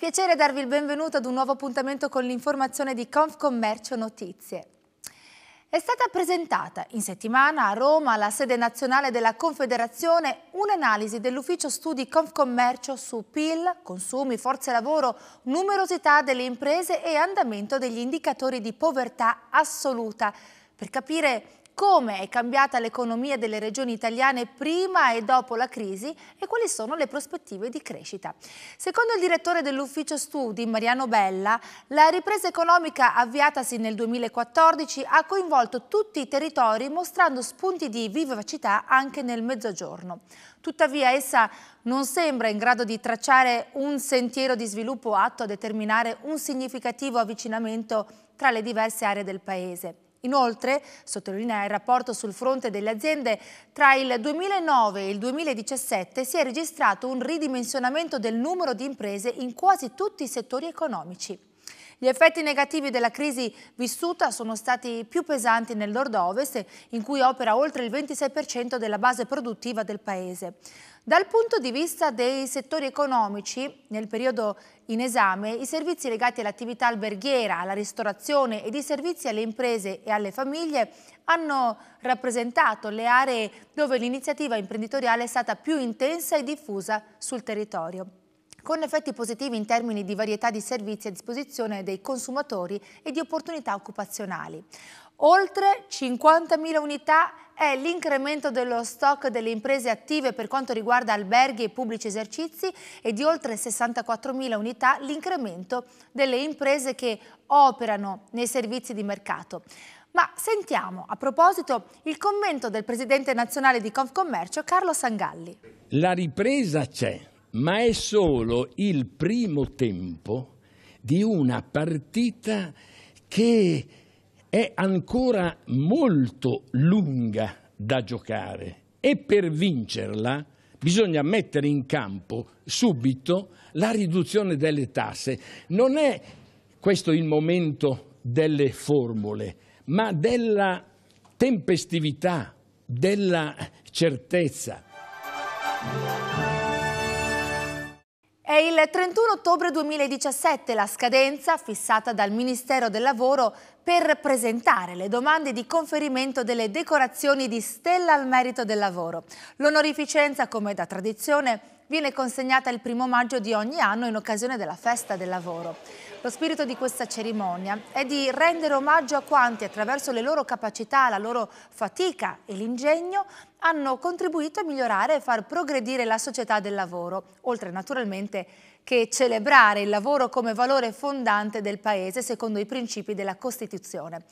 piacere darvi il benvenuto ad un nuovo appuntamento con l'informazione di Confcommercio Notizie. È stata presentata in settimana a Roma, alla sede nazionale della Confederazione, un'analisi dell'ufficio studi Confcommercio su PIL, consumi, forze lavoro, numerosità delle imprese e andamento degli indicatori di povertà assoluta per capire come è cambiata l'economia delle regioni italiane prima e dopo la crisi e quali sono le prospettive di crescita. Secondo il direttore dell'ufficio studi, Mariano Bella, la ripresa economica avviatasi nel 2014 ha coinvolto tutti i territori mostrando spunti di vivacità anche nel mezzogiorno. Tuttavia essa non sembra in grado di tracciare un sentiero di sviluppo atto a determinare un significativo avvicinamento tra le diverse aree del Paese. Inoltre, sottolinea il rapporto sul fronte delle aziende, tra il 2009 e il 2017 si è registrato un ridimensionamento del numero di imprese in quasi tutti i settori economici. Gli effetti negativi della crisi vissuta sono stati più pesanti nel nord-ovest, in cui opera oltre il 26% della base produttiva del paese. Dal punto di vista dei settori economici, nel periodo in esame, i servizi legati all'attività alberghiera, alla ristorazione ed i servizi alle imprese e alle famiglie hanno rappresentato le aree dove l'iniziativa imprenditoriale è stata più intensa e diffusa sul territorio con effetti positivi in termini di varietà di servizi a disposizione dei consumatori e di opportunità occupazionali. Oltre 50.000 unità è l'incremento dello stock delle imprese attive per quanto riguarda alberghi e pubblici esercizi e di oltre 64.000 unità l'incremento delle imprese che operano nei servizi di mercato. Ma sentiamo a proposito il commento del presidente nazionale di Confcommercio Carlo Sangalli. La ripresa c'è, ma è solo il primo tempo di una partita che è ancora molto lunga da giocare e per vincerla bisogna mettere in campo subito la riduzione delle tasse. Non è questo il momento delle formule, ma della tempestività, della certezza. È il 31 ottobre 2017 la scadenza fissata dal Ministero del Lavoro per presentare le domande di conferimento delle decorazioni di Stella al Merito del Lavoro. L'onorificenza, come da tradizione, viene consegnata il primo maggio di ogni anno in occasione della festa del lavoro. Lo spirito di questa cerimonia è di rendere omaggio a quanti attraverso le loro capacità, la loro fatica e l'ingegno hanno contribuito a migliorare e far progredire la società del lavoro, oltre naturalmente che celebrare il lavoro come valore fondante del Paese secondo i principi della Costituzione.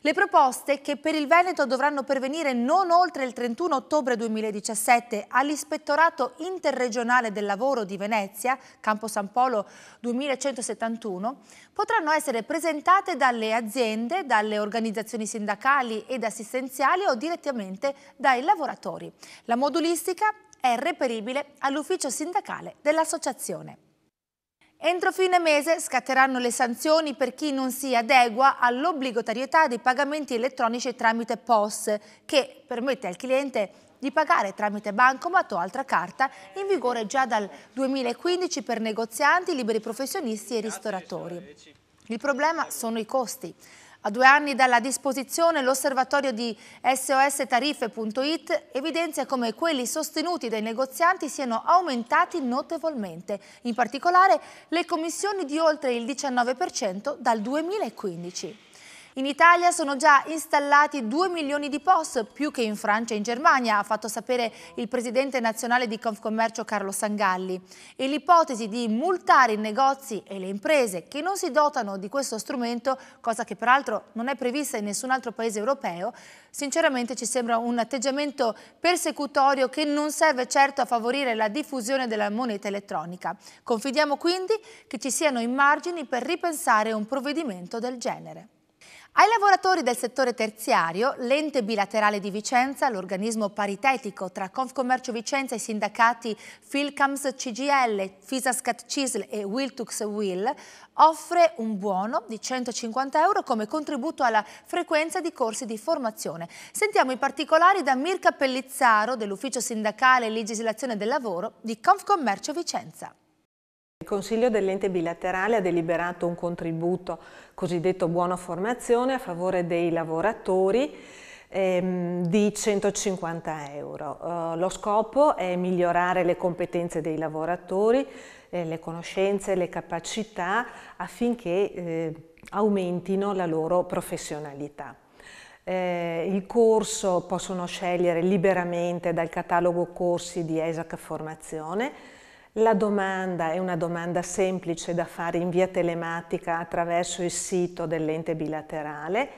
Le proposte che per il Veneto dovranno pervenire non oltre il 31 ottobre 2017 all'Ispettorato Interregionale del Lavoro di Venezia, Campo San Polo 2171, potranno essere presentate dalle aziende, dalle organizzazioni sindacali ed assistenziali o direttamente dai lavoratori. La modulistica è reperibile all'ufficio sindacale dell'associazione. Entro fine mese scatteranno le sanzioni per chi non si adegua all'obbligatorietà dei pagamenti elettronici tramite POS, che permette al cliente di pagare tramite bancomat o altra carta in vigore già dal 2015 per negozianti, liberi professionisti e ristoratori. Il problema sono i costi. A due anni dalla disposizione, l'osservatorio di sosteriffe.it evidenzia come quelli sostenuti dai negozianti siano aumentati notevolmente, in particolare le commissioni di oltre il 19% dal 2015. In Italia sono già installati 2 milioni di POS, più che in Francia e in Germania, ha fatto sapere il presidente nazionale di Confcommercio Carlo Sangalli. E l'ipotesi di multare i negozi e le imprese che non si dotano di questo strumento, cosa che peraltro non è prevista in nessun altro paese europeo, sinceramente ci sembra un atteggiamento persecutorio che non serve certo a favorire la diffusione della moneta elettronica. Confidiamo quindi che ci siano i margini per ripensare un provvedimento del genere. Ai lavoratori del settore terziario, l'ente bilaterale di Vicenza, l'organismo paritetico tra Confcommercio Vicenza e i sindacati Filcams CGL, Fisascat CISL e Wiltux Will, offre un buono di 150 euro come contributo alla frequenza di corsi di formazione. Sentiamo i particolari da Mirka Pellizzaro dell'ufficio sindacale e legislazione del lavoro di Confcommercio Vicenza. Il Consiglio dell'ente bilaterale ha deliberato un contributo cosiddetto buona formazione a favore dei lavoratori ehm, di 150 euro. Eh, lo scopo è migliorare le competenze dei lavoratori, eh, le conoscenze, le capacità affinché eh, aumentino la loro professionalità. Eh, il corso possono scegliere liberamente dal catalogo corsi di ESAC Formazione la domanda è una domanda semplice da fare in via telematica attraverso il sito dell'ente bilaterale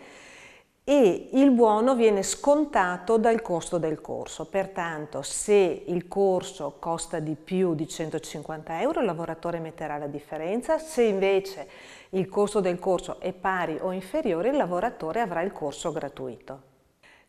e il buono viene scontato dal costo del corso. Pertanto se il corso costa di più di 150 euro il lavoratore metterà la differenza, se invece il costo del corso è pari o inferiore il lavoratore avrà il corso gratuito.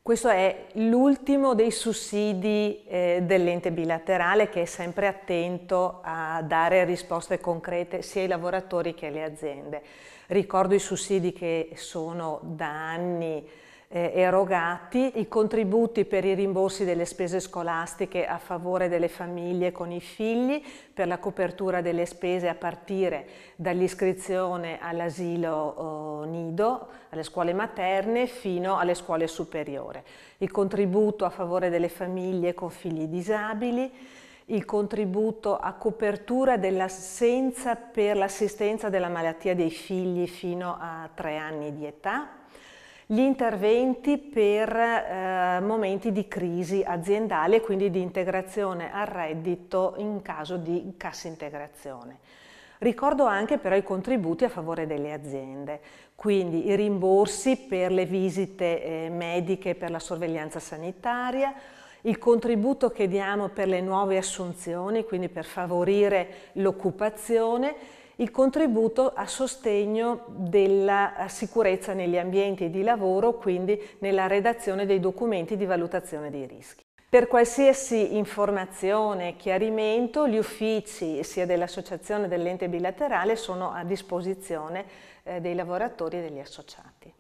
Questo è l'ultimo dei sussidi eh, dell'ente bilaterale che è sempre attento a dare risposte concrete sia ai lavoratori che alle aziende. Ricordo i sussidi che sono da anni eh, erogati, i contributi per i rimborsi delle spese scolastiche a favore delle famiglie con i figli, per la copertura delle spese a partire dall'iscrizione all'asilo eh, nido, alle scuole materne fino alle scuole superiori, il contributo a favore delle famiglie con figli disabili, il contributo a copertura dell'assenza per l'assistenza della malattia dei figli fino a tre anni di età, gli interventi per eh, momenti di crisi aziendale e quindi di integrazione al reddito in caso di cassa integrazione. Ricordo anche però i contributi a favore delle aziende, quindi i rimborsi per le visite eh, mediche, per la sorveglianza sanitaria, il contributo che diamo per le nuove assunzioni, quindi per favorire l'occupazione il contributo a sostegno della sicurezza negli ambienti di lavoro, quindi nella redazione dei documenti di valutazione dei rischi. Per qualsiasi informazione, chiarimento, gli uffici sia dell'associazione che dell'ente bilaterale sono a disposizione eh, dei lavoratori e degli associati.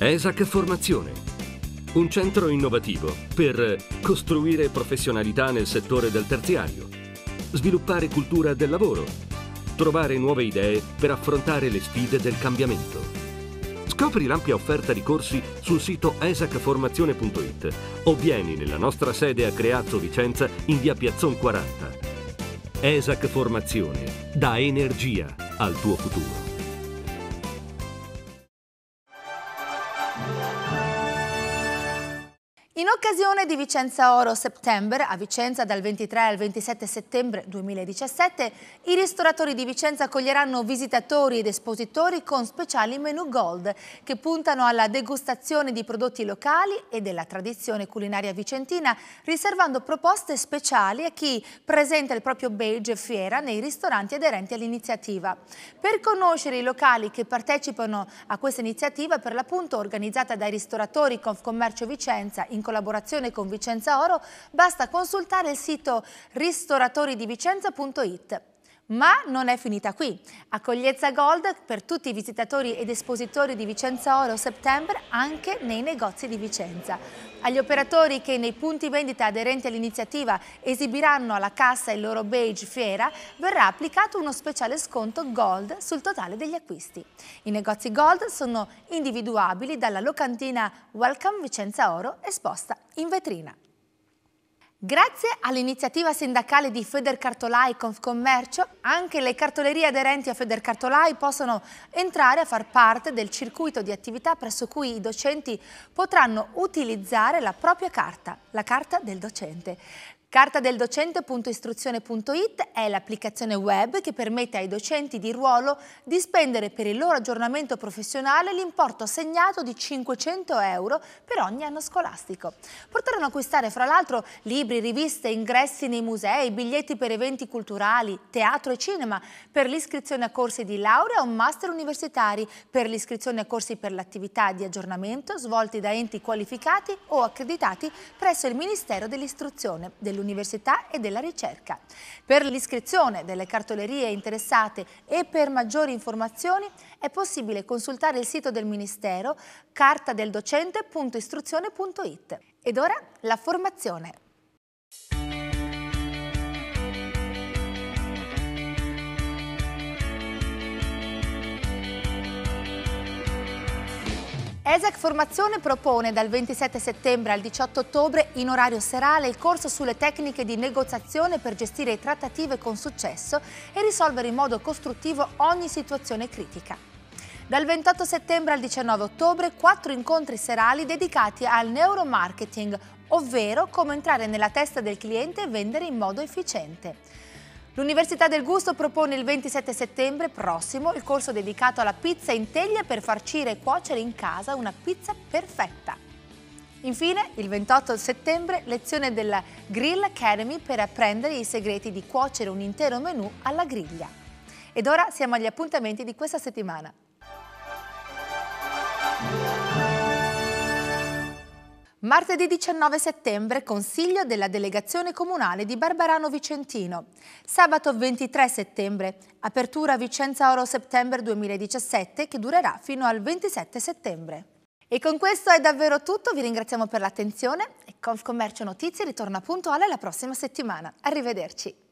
ESAC Formazione, un centro innovativo per costruire professionalità nel settore del terziario, sviluppare cultura del lavoro trovare nuove idee per affrontare le sfide del cambiamento. Scopri l'ampia offerta di corsi sul sito esacformazione.it o vieni nella nostra sede a Creazzo Vicenza in via Piazzon 40. ESAC Formazione dà energia al tuo futuro. In occasione di Vicenza Oro September, a Vicenza dal 23 al 27 settembre 2017, i ristoratori di Vicenza accoglieranno visitatori ed espositori con speciali menu gold che puntano alla degustazione di prodotti locali e della tradizione culinaria vicentina, riservando proposte speciali a chi presenta il proprio beige fiera nei ristoranti aderenti all'iniziativa. Per conoscere i locali che partecipano a questa iniziativa, per l'appunto organizzata dai ristoratori Confcommercio Vicenza in collaborazione con Vicenza Oro, basta consultare il sito ristoratoridivicenza.it. Ma non è finita qui. Accoglienza Gold per tutti i visitatori ed espositori di Vicenza Oro Settembre anche nei negozi di Vicenza. Agli operatori che nei punti vendita aderenti all'iniziativa esibiranno alla cassa il loro beige fiera verrà applicato uno speciale sconto Gold sul totale degli acquisti. I negozi Gold sono individuabili dalla locantina Welcome Vicenza Oro esposta in vetrina. Grazie all'iniziativa sindacale di Federcartolai Confcommercio, anche le cartolerie aderenti a Federcartolai possono entrare a far parte del circuito di attività presso cui i docenti potranno utilizzare la propria carta, la carta del docente. Cartadeldocente.istruzione.it è l'applicazione web che permette ai docenti di ruolo di spendere per il loro aggiornamento professionale l'importo assegnato di 500 euro per ogni anno scolastico. Potranno acquistare fra l'altro libri, riviste, ingressi nei musei, biglietti per eventi culturali, teatro e cinema, per l'iscrizione a corsi di laurea o master universitari, per l'iscrizione a corsi per l'attività di aggiornamento svolti da enti qualificati o accreditati presso il Ministero dell'Istruzione, dell'Università dell'università e della ricerca. Per l'iscrizione delle cartolerie interessate e per maggiori informazioni è possibile consultare il sito del Ministero cartadeldocente.istruzione.it. Ed ora la formazione. ESAC Formazione propone dal 27 settembre al 18 ottobre in orario serale il corso sulle tecniche di negoziazione per gestire trattative con successo e risolvere in modo costruttivo ogni situazione critica. Dal 28 settembre al 19 ottobre quattro incontri serali dedicati al neuromarketing, ovvero come entrare nella testa del cliente e vendere in modo efficiente. L'Università del Gusto propone il 27 settembre prossimo il corso dedicato alla pizza in teglia per farcire e cuocere in casa una pizza perfetta. Infine, il 28 settembre, lezione della Grill Academy per apprendere i segreti di cuocere un intero menù alla griglia. Ed ora siamo agli appuntamenti di questa settimana. Martedì 19 settembre Consiglio della Delegazione Comunale di Barbarano Vicentino. Sabato 23 settembre Apertura Vicenza Oro September 2017 che durerà fino al 27 settembre. E con questo è davvero tutto, vi ringraziamo per l'attenzione e Confcommercio Notizie ritorna puntuale la prossima settimana. Arrivederci.